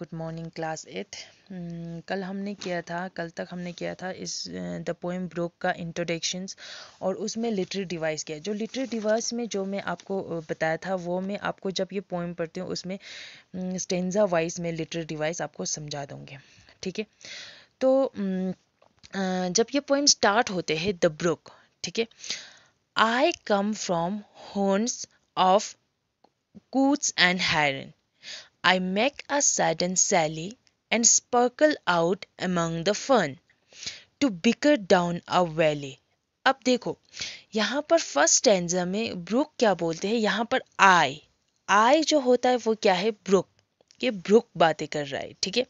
Good morning class eight hmm, कल हमने किया था कल तक हमने किया था इस द पोएम ब्रोक का इंट्रोडक्शंस और उसमें लिटरेरी डिवाइस किया जो लिटरेरी डिवाइस में जो मैं आपको बताया था वो मैं आपको जब ये पोएम पढ़ती हूँ उसमें स्टेंजा हम्म, वाइज में लिटरेरी डिवाइस आपको समझा दूँगी ठीक है तो हम्म, जब ये पोएम स्टार्ट होते हैं द ब्रोक ठीक है I come from haunts of coots and hern I make a sudden sally, and sparkle out among the fern to bicker down a valley. अब देखो यहाँ पर फर्स्ट स्टैंडा में ब्रुक क्या बोलते हैं यहाँ पर आई आई जो होता है वो क्या है ब्रुक ये ब्रुक बातें कर रहा है ठीक है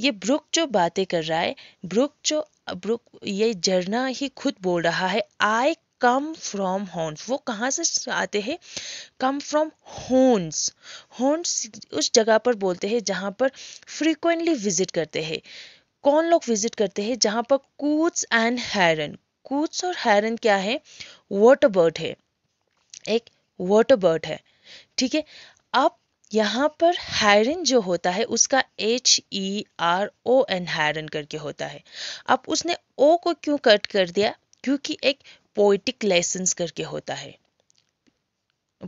ये ब्रुक जो बातें कर रहा है ब्रुक जो ब्रुक ये झरना ही खुद बोल रहा है आई कम फ्रॉम हॉर्न्स वो कहाँ से आते हैं कम फ्रॉम हॉर्न्स हॉर्न्स उस जगह पर बोलते हैं जहाँ पर फ्रीक्वेंटली विजिट करते हैं कौन लोग विजिट करते हैं जहाँ पर कूच एंड हैरन कूच और हैरन क्या है वाटर बर्ड है एक वाटर बर्ड है ठीक है अब यहाँ पर हैरन जो होता है उसका H E R O N heron करके होता है अब उसने ओ को क्यों कट कर दिया क्योंकि एक पोइटिक लेसन्स करके होता है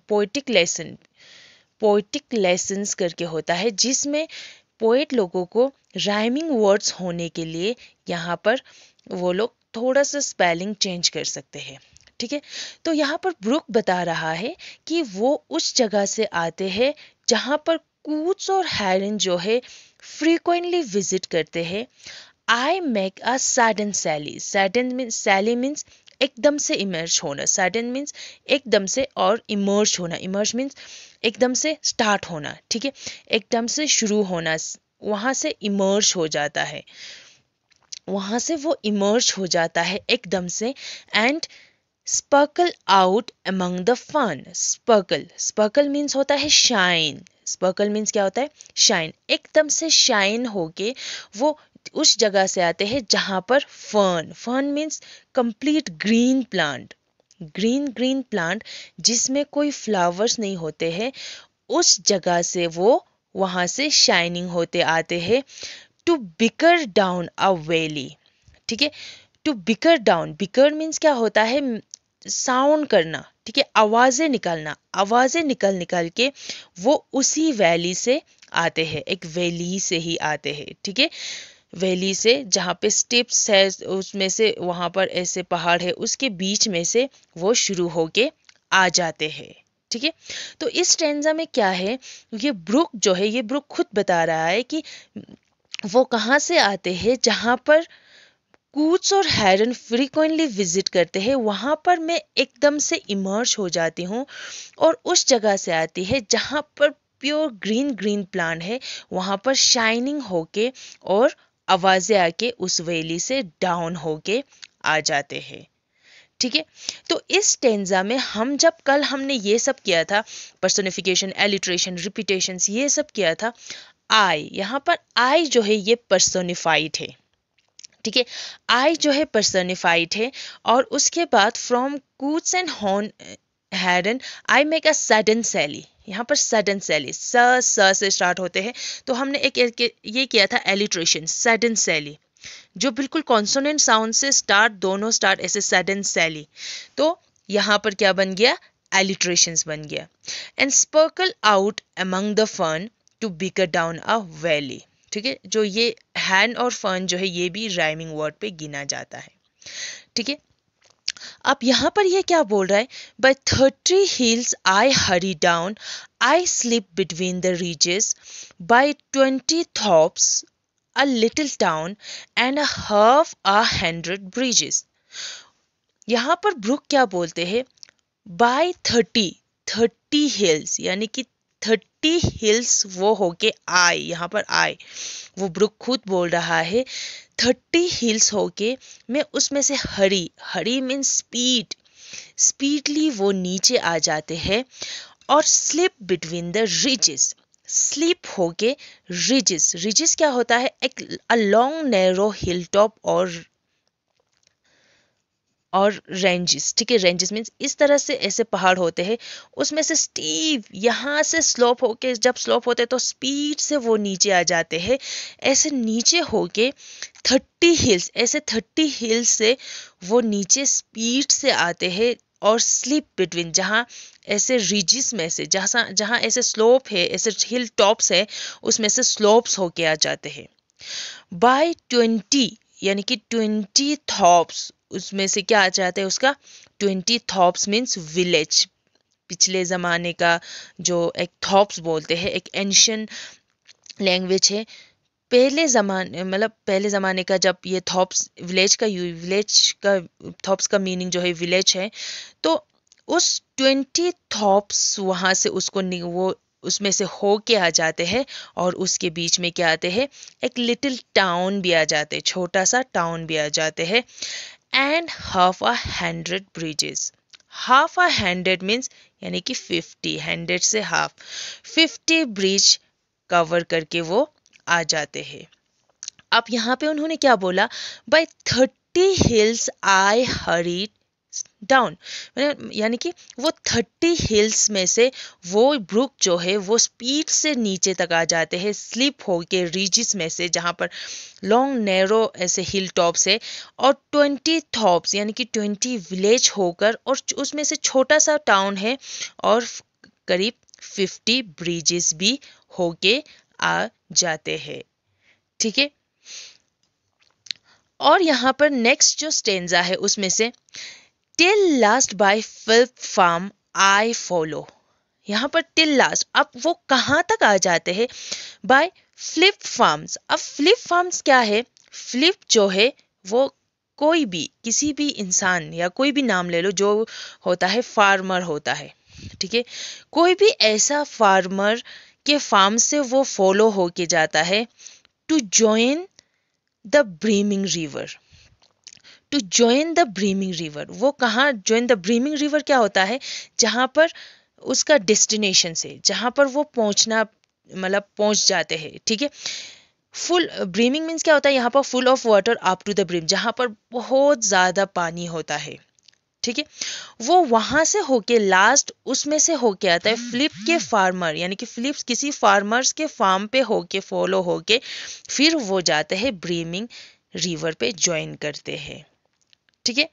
पोइटिक लेसन पोइटिक लेसन्स करके होता है जिसमें पोइट लोगों को राइमिंग वर्ड्स होने के लिए यहाँ पर वो लोग थोड़ा सा स्पेलिंग चेंज कर सकते हैं ठीक है तो यहाँ पर ब्रुक बता रहा है कि वो उस जगह से आते हैं जहाँ पर कूच और हैरन जो है फ्रीक्वेंटली विजिट करते हैं I make a sudden sally sudden mean sally means एकदम से इमर्ज होना सडन मीन्स एकदम से और इमर्ज होना इमर्ज मीन्स एकदम से स्टार्ट होना ठीक है एकदम से शुरू होना वहाँ से इमर्ज हो जाता है वहाँ से वो इमर्ज हो जाता है एकदम से and sparkle out among the fern sparkle sparkle means होता है शाइन स्पर्कल मीन्स क्या होता है शाइन एकदम से शाइन होके वो उस जगह से आते हैं जहाँ पर fern fern means complete green plant green green plant जिसमें कोई फ्लावर्स नहीं होते हैं उस जगह से वो वहाँ से शाइनिंग होते आते हैं to bicker down a valley ठीक है to bicker down bicker means क्या होता है साउंड करना ठीक है आवाज़ें निकालना आवाज़ें निकल निकल के वो उसी वैली से आते हैं एक वैली से ही आते हैं ठीक है थीके? वैली से जहाँ पे स्टेप्स है उसमें से वहाँ पर ऐसे पहाड़ है उसके बीच में से वो शुरू होके आ जाते हैं ठीक है तो इस स्टेंजा में क्या है ये ब्रुक जो है ये ब्रुक खुद बता रहा है कि वो कहाँ से आते हैं जहाँ पर कूट्स और हैरन फ्रीक्वेंटली विजिट करते हैं वहाँ पर मैं एकदम से इमर्ज हो जाती हूँ और उस जगह से आती है जहाँ पर प्योर ग्रीन ग्रीन प्लांट है वहाँ पर शाइनिंग होके और आवाज़ें आके उस वेली से डाउन होके आ जाते हैं ठीक है तो इस टेंजा में हम जब कल हमने ये सब किया था पर्सोनिफिकेशन एलिट्रेशन रिपीटेशन ये सब किया था आई यहाँ पर आई जो है ये पर्सोनिफाइड है ठीक है आई जो है पर्सोनिफाइड है और उसके बाद फ्रॉम कूट्स एंड हॉर्न हैडन I make a sudden sally यहाँ पर सडन सैली स स से स्टार्ट होते हैं तो हमने एक, ये किया था एलिट्रेशन सडन सैली जो बिल्कुल कॉन्सोनेंट साउंड से स्टार्ट दोनों स्टार्ट ऐसे सडन सैली तो यहाँ पर क्या बन गया एलिट्रेशन बन गया and sparkle out among the fern to bicker down a valley ठीक है जो ये हैंड और फर्न जो है ये भी राइमिंग वर्ड पे गिना जाता है ठीक है अब यहाँ पर ये क्या बोल रहा है by thirty hills I hurry down I slip between the ridges by twenty thorps a little town and a half a hundred bridges यहाँ पर ब्रुक क्या बोलते हैं बाय थर्टी थर्टी हिल्स यानी कि थर्टी हिल्स वो होके आए यहाँ पर आए वो ब्रुक खुद बोल रहा है थर्टी हिल्स होके मैं उसमें से hurry hurry mean speed speedily वो नीचे आ जाते हैं और slip between the ridges slip होके रिजेस रिजेस क्या होता है एक a long narrow hill top और और रेंजेस ठीक है रेंजेस मीन्स इस तरह से ऐसे पहाड़ होते हैं उसमें से स्टीव यहाँ से स्लोप होके जब स्लोप होते हैं तो स्पीड से वो नीचे आ जाते हैं ऐसे नीचे होके थर्टी हिल्स ऐसे थर्टी हिल्स से वो नीचे स्पीड से आते हैं और स्लिप बिटवीन जहाँ ऐसे रिजिस में से जहाँ जहाँ ऐसे स्लोप है ऐसे हिल टॉप्स है उसमें से स्लोप्स होके आ जाते हैं बाय ट्वेंटी यानी कि ट्वेंटी थॉप्स उसमें से क्या आ जाता है उसका ट्वेंटी थॉप्स मीन्स विलेज पिछले ज़माने का जो एक थॉप्स बोलते हैं एक एंशन लैंग्वेज है पहले ज़माने मतलब पहले ज़माने का जब ये थॉप्स विलेज का विलेज का थॉप्स का मीनिंग जो है विलेज है तो उस ट्वेंटी थॉप्स वहाँ से उसको वो उसमें से हो के आ जाते हैं और उसके बीच में क्या आते हैं एक लिटिल टाउन भी आ जाते हैं छोटा सा टाउन भी आ जाते हैं and half a hundred bridges half a hundred means यानी कि फिफ्टी हंड्रेड से हाफ फिफ्टी ब्रिज कवर करके वो आ जाते हैं अब यहाँ पे उन्होंने क्या बोला by thirty hills I hurried down यानी कि वो थर्टी हिल्स में से वो ब्रुक जो है वो स्पीड से नीचे तक आ जाते हैं स्लिप हो के रीजिस में से जहाँ पर लॉन्ग नैरो ऐसे हिल टॉप्स है और ट्वेंटी थॉप्स यानी कि ट्वेंटी विलेज होकर और उसमें से छोटा सा टाउन है और करीब फिफ्टी ब्रिजेस भी होके आ जाते हैं ठीक है और यहाँ पर नेक्स्ट जो स्टेंजा है उसमें से till last by Philip farm I follow यहाँ पर टिल लास्ट अब वो कहाँ तक आ जाते हैं बाय फ्लिप फार्म्स अब फ्लिप फार्म्स क्या है फ्लिप जो है वो कोई भी किसी भी इंसान या कोई भी नाम ले लो जो होता है फार्मर होता है ठीक है कोई भी ऐसा फार्मर के फार्म से वो फॉलो होके जाता है to join the brimming river to join the brimming river वो कहाँ ज्वाइन द ब्रीमिंग रिवर क्या होता है जहाँ पर उसका डेस्टिनेशन से जहाँ पर वो पहुँचना मतलब पहुँच जाते हैं ठीक है फुल ब्रीमिंग मीन्स क्या होता है यहाँ पर full of water up to the brim जहाँ पर बहुत ज़्यादा पानी होता है ठीक है वो वहां से होके लास्ट उसमें से होके आता है फ्लिप के फार्मर यानी कि फ्लिप किसी फार्मर्स के फार्म पे होके फॉलो होके फिर वो जाते हैं ब्रीमिंग रिवर पे ज्वाइन करते हैं ठीक है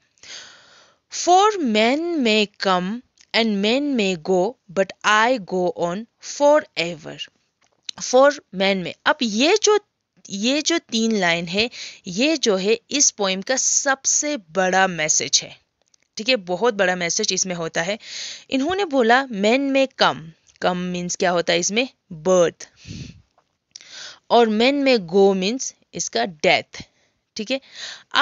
फॉर मैन में कम and men may go but I go on forever for men may अब ये जो ये जो तीन लाइन है ये जो है इस पोइम का सबसे बड़ा मैसेज है ठीक है बहुत बड़ा मैसेज इसमें होता है इन्होंने बोला मैन में कम कम मीन्स क्या होता है इसमें बर्थ और मैन में गो मीन्स इसका डेथ ठीक है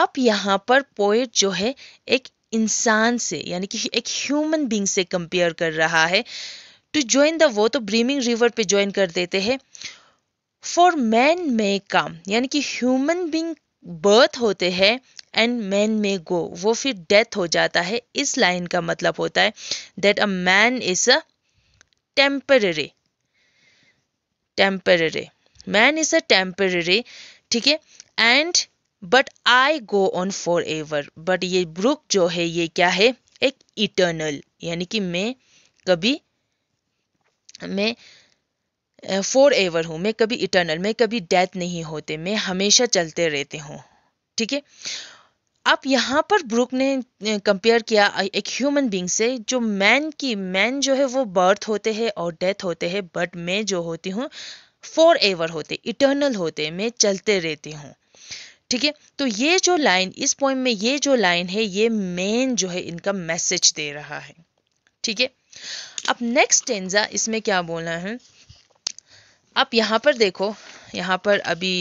अब यहाँ पर पोएट जो है एक इंसान से यानी कि एक ह्यूमन बींग से कंपेयर कर रहा है टू ज्वाइन द वो तो ब्रीमिंग रिवर पे ज्वाइन कर देते हैं फॉर मैन मे कम यानी कि ह्यूमन बींग बर्थ होते हैं एंड मैन मे गो वो फिर डेथ हो जाता है इस लाइन का मतलब होता है that a man is a temporary temporary man is a temporary ठीक है and but I go on forever but ये ब्रुक जो है ये क्या है एक इटर्नल यानी कि मैं कभी मैं फॉर एवर हूँ मैं कभी इटर्नल मैं कभी डेथ नहीं होते मैं हमेशा चलते रहते हूँ ठीक है अब यहाँ पर ब्रुक ने कंपेयर किया एक ह्यूमन बींग से जो मैन की मैन जो है वो बर्थ होते हैं और डेथ होते हैं बट मैं जो होती हूँ फॉर एवर होते इटर्नल होते मैं चलते रहती हूँ ठीक है तो ये जो लाइन इस पॉइंट में ये जो लाइन है ये मेन जो है इनका मैसेज दे रहा है ठीक है अब नेक्स्ट टेंजा इसमें क्या बोलना है आप यहाँ पर देखो यहाँ पर अभी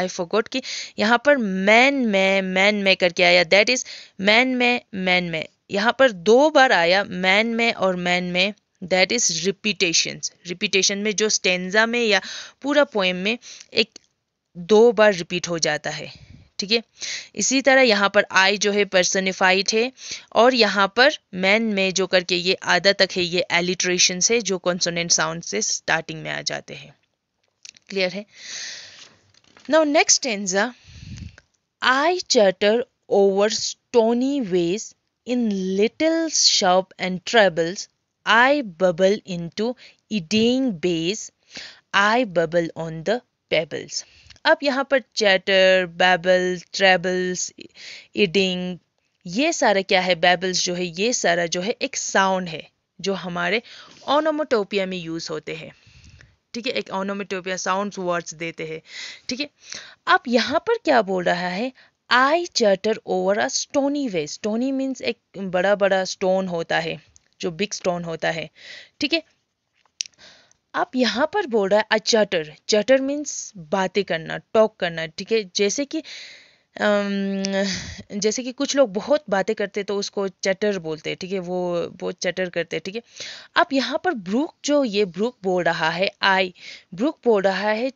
आई फोकोट कि यहाँ पर मैन में मैन में करके आया that is men may men may यहाँ पर दो बार आया मैन में और मैन में दैट इज रिपीटेशन रिपीटेशन में जो स्टेंजा में या पूरा पोएम में एक दो बार रिपीट हो जाता है ठीक है इसी तरह यहाँ पर आई जो है पर्सनिफाइड है और यहाँ पर मैन में जो करके ये आधा तक है ये एलिट्रेशन से जो कॉन्सोनेंट साउंड से स्टार्टिंग में आ जाते हैं क्लियर है now next stanza I chatter over stony ways in little sharp and trebles I bubble into eddying bays I bubble on the pebbles अब यहाँ पर चैटर बैबल ट्रेबल्स इडिंग ये सारा क्या है बैबल्स जो है ये सारा जो है एक साउंड है जो हमारे ऑनोमोटोपिया में यूज़ होते हैं ठीक है एक ऑनोमोटोपिया साउंड वर्ड्स देते हैं ठीक है अब यहाँ पर क्या बोल रहा है I chatter over a stony way stony means एक बड़ा बड़ा स्टोन होता है जो बिग स्टोन होता है ठीक है आप यहाँ पर बोल रहा है चटर चटर मीन्स बातें करना टॉक करना ठीक है जैसे कि जैसे कि कुछ लोग बहुत बातें करते तो उसको चटर बोलते हैं ठीक है वो वो चटर करते हैं ठीक है अब यहाँ पर ब्रूक जो ये ब्रूक बोल रहा है आई ब्रूक बोल रहा है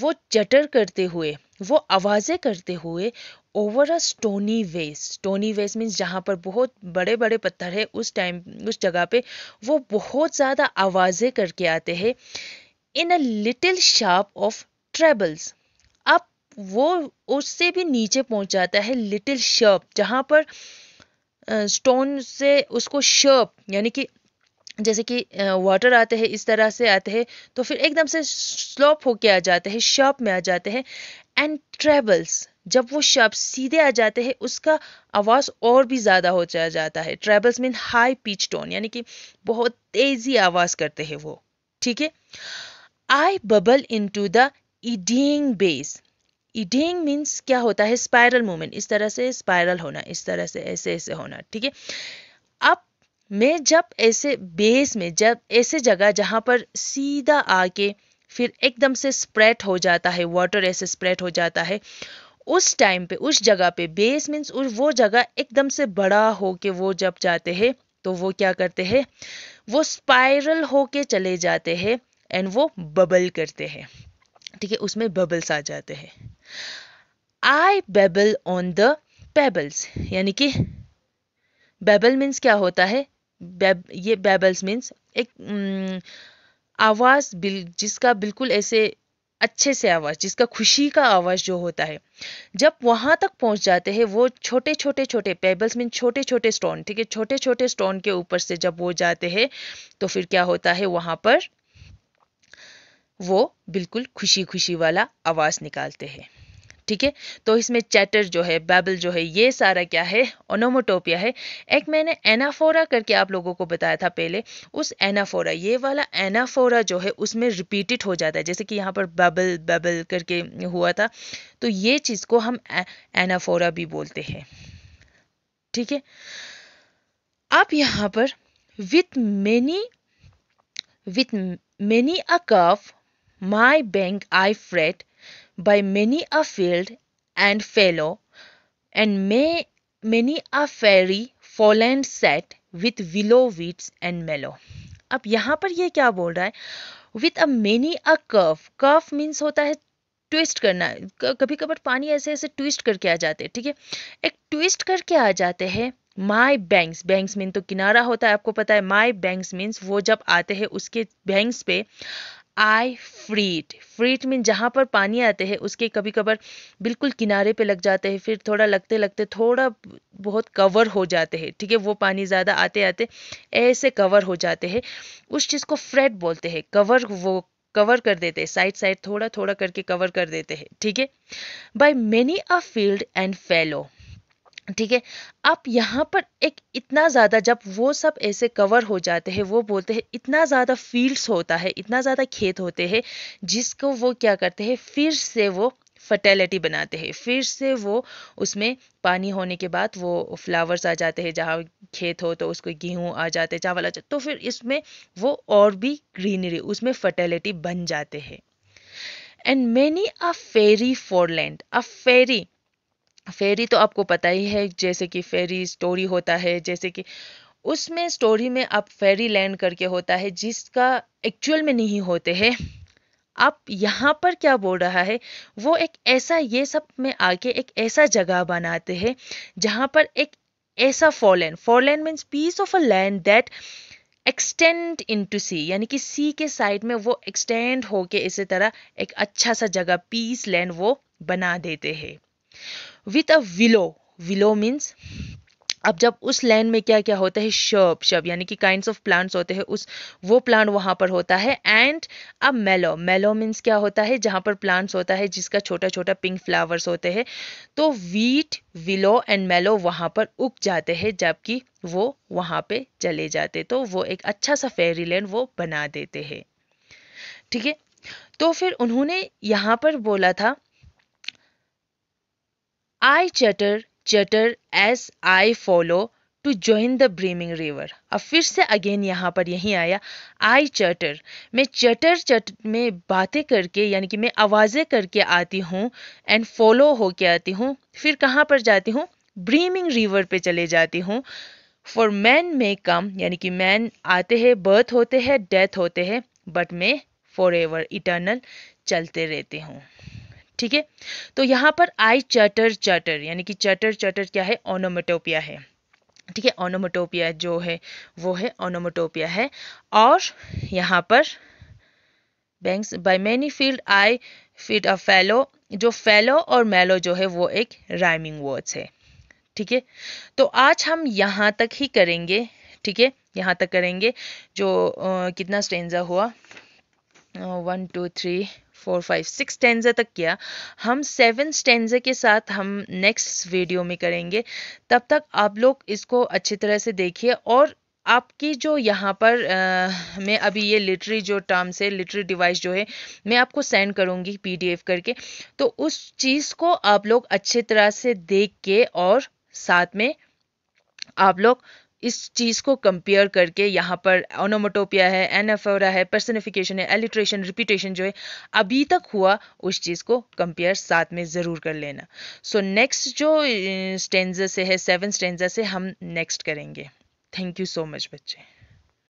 वो चटर करते हुए वो आवाज़ें करते हुए over a stony ways stony ways means जहाँ पर बहुत बड़े बड़े पत्थर है उस टाइम उस जगह पे वो बहुत ज़्यादा आवाज़ें करके आते हैं in a little sharp of trebles अब वो उससे भी नीचे पहुंच जाता है लिटिल शर्प जहाँ पर स्टोन uh, से उसको शर्प यानी कि जैसे कि वाटर आते हैं इस तरह से आते हैं तो फिर एकदम से स्लोप होके आ जाते हैं शॉप में आ जाते हैं एंड ट्रेबल्स जब वो शब्द सीधे आ जाते हैं उसका आवाज़ और भी ज़्यादा हो जा जाता है trebles mean high pitch tone यानी कि बहुत तेज़ी आवाज़ करते हैं वो ठीक है I bubble into the eddying bays eddying means क्या होता है स्पायरल मूवमेंट इस तरह से स्पायरल होना इस तरह से ऐसे ऐसे होना ठीक है अब मैं जब ऐसे बेस में जब ऐसे जगह जहाँ पर सीधा आके फिर एकदम से स्प्रेड हो जाता है वाटर ऐसे स्प्रेड हो जाता है उस टाइम पे उस जगह पे बेस मीन्स वो जगह एकदम से बड़ा हो के वो जब जाते हैं तो वो क्या करते हैं वो स्पाइरल होके चले जाते हैं एंड वो बबल करते हैं ठीक है उसमें बबल्स आ जाते हैं I babble on the pebbles यानी कि बेबल मीन्स क्या होता है बेब ये बेबल्स मीन्स एक हम्म, आवाज़ बिल जिसका बिल्कुल ऐसे अच्छे से आवाज़ जिसका खुशी का आवाज़ जो होता है जब वहाँ तक पहुँच जाते हैं वो छोटे छोटे छोटे पेबल्स मीन छोटे छोटे स्टोन ठीक है छोटे छोटे स्टोन के ऊपर से जब वो जाते हैं तो फिर क्या होता है वहाँ पर वो बिल्कुल खुशी खुशी वाला आवाज़ निकालते हैं ठीक है तो इसमें चैटर जो है बैबल जो है ये सारा क्या है ओनोमोटोपिया है एक मैंने एनाफोरा करके आप लोगों को बताया था पहले उस एनाफोरा ये वाला एनाफोरा जो है उसमें रिपीटेड हो जाता है जैसे कि यहाँ पर बबल बबल करके हुआ था तो ये चीज़ को हम एनाफोरा भी बोलते हैं ठीक है आप यहाँ पर with many with many a curve my bank I fret by many a field and fallow, and may, many a fairy foreland set with willow weeds and mellow. अब यहाँ पर ये क्या बोल रहा है with a many a curve curve means होता है ट्विस्ट करना कभी कभार पानी ऐसे ऐसे ट्विस्ट करके आ जाते हैं ठीक है एक ट्विस्ट करके आ जाते हैं माई बैंक्स बैंक्स मीन तो किनारा होता है आपको पता है माई बैंक्स मीन्स वो जब आते हैं उसके बैंक्स पे आई फ्रीट फ्रीट मीन जहाँ पर पानी आते हैं उसके कभी कभार बिल्कुल किनारे पे लग जाते हैं फिर थोड़ा लगते लगते थोड़ा बहुत कवर हो जाते हैं ठीक है वो पानी ज़्यादा आते आते ऐसे कवर हो जाते हैं उस चीज़ को फ्रेट बोलते हैं कवर वो कवर कर देते हैं साइड साइड थोड़ा थोड़ा करके कवर कर देते हैं ठीक है by many a field and fallow ठीक है आप यहाँ पर एक इतना ज़्यादा जब वो सब ऐसे कवर हो जाते हैं वो बोलते हैं इतना ज़्यादा फील्ड्स होता है इतना ज़्यादा खेत होते हैं जिसको वो क्या करते हैं फिर से वो फर्टेलिटी बनाते हैं फिर से वो उसमें पानी होने के बाद वो फ्लावर्स आ जाते हैं जहाँ खेत हो तो उसको गेहूँ आ जाते हैं चावल आ जाते तो फिर इसमें वो और भी ग्रीनरी उसमें फर्टेलिटी बन जाते हैं and many a fairy foreland a fairy fairy तो आपको पता ही है जैसे कि फेरी स्टोरी होता है जैसे कि उसमें स्टोरी में आप फेरी लैंड करके होता है जिसका एक्चुअल में नहीं होते हैं आप यहाँ पर क्या बोल रहा है वो एक ऐसा ये सब में आके एक ऐसा जगह बनाते हैं जहाँ पर एक ऐसा foreland foreland means piece of a land that extend into sea यानी कि सी के साइड में वो एक्सटेंड होके इसी तरह एक अच्छा सा जगह पीस लैंड वो बना देते हैं with a willow willow means अब जब उस लैंड में क्या क्या होता है शर्प शर्प यानी कि काइंड ऑफ प्लांट्स होते हैं उस वो प्लांट वहाँ पर होता है एंड अब मेलो मेलो मीन्स क्या होता है जहाँ पर प्लांट्स होता है जिसका छोटा छोटा पिंक फ्लावर्स होते हैं तो वीट विलो एंड मेलो वहाँ पर उग जाते हैं जबकि वो वहाँ पे चले जाते तो वो एक अच्छा सा फेरी लैंड वो बना देते हैं ठीक है तो फिर उन्होंने यहाँ पर बोला था I chatter chatter as I follow to join the brimming river अब फिर से अगेन यहाँ पर यही आया आई चटर मैं चटर चट में बातें करके यानी कि मैं आवाज़ें करके आती हूँ एंड फॉलो होके आती हूँ फिर कहाँ पर जाती हूँ ब्रीमिंग रिवर पे चले जाती हूँ फॉर मैन में कम यानी कि मैन आते हैं बर्थ होते हैं डेथ होते हैं बट मैं फॉर एवर इटर्नल चलते रहती हूँ ठीक है तो यहाँ पर आई चटर चटर यानी कि चटर चटर क्या है ऑनोमोटोपिया है ठीक है ओनोमोटोपिया जो है वो है ऑनोमोटोपिया है और यहाँ पर banks by many field I feed a fallow जो फेलो और मेलो जो है वो एक राइमिंग वर्ड्स है ठीक है तो आज हम यहाँ तक ही करेंगे ठीक है यहाँ तक करेंगे जो आ, कितना स्टेंजा हुआ one two three four five six stanza तक किया हम सेवन स्टेंजे के साथ हम नेक्स्ट वीडियो में करेंगे तब तक आप लोग इसको अच्छी तरह से देखिए और आपकी जो यहाँ पर आ, मैं अभी ये लिटरी जो टर्म्स है लिटरी डिवाइस जो है मैं आपको सेंड करूँगी पीडीएफ करके तो उस चीज़ को आप लोग अच्छी तरह से देख के और साथ में आप लोग इस चीज़ को कंपेयर करके यहाँ पर ओनोमोटोपिया है एनाफोरा है पर्सनिफिकेशन है एलिट्रेशन रिपीटेशन जो है अभी तक हुआ उस चीज़ को कंपेयर साथ में ज़रूर कर लेना सो so, नेक्स्ट जो स्टेंजा से है सेवन स्टेंजा से हम नेक्स्ट करेंगे थैंक यू सो मच बच्चे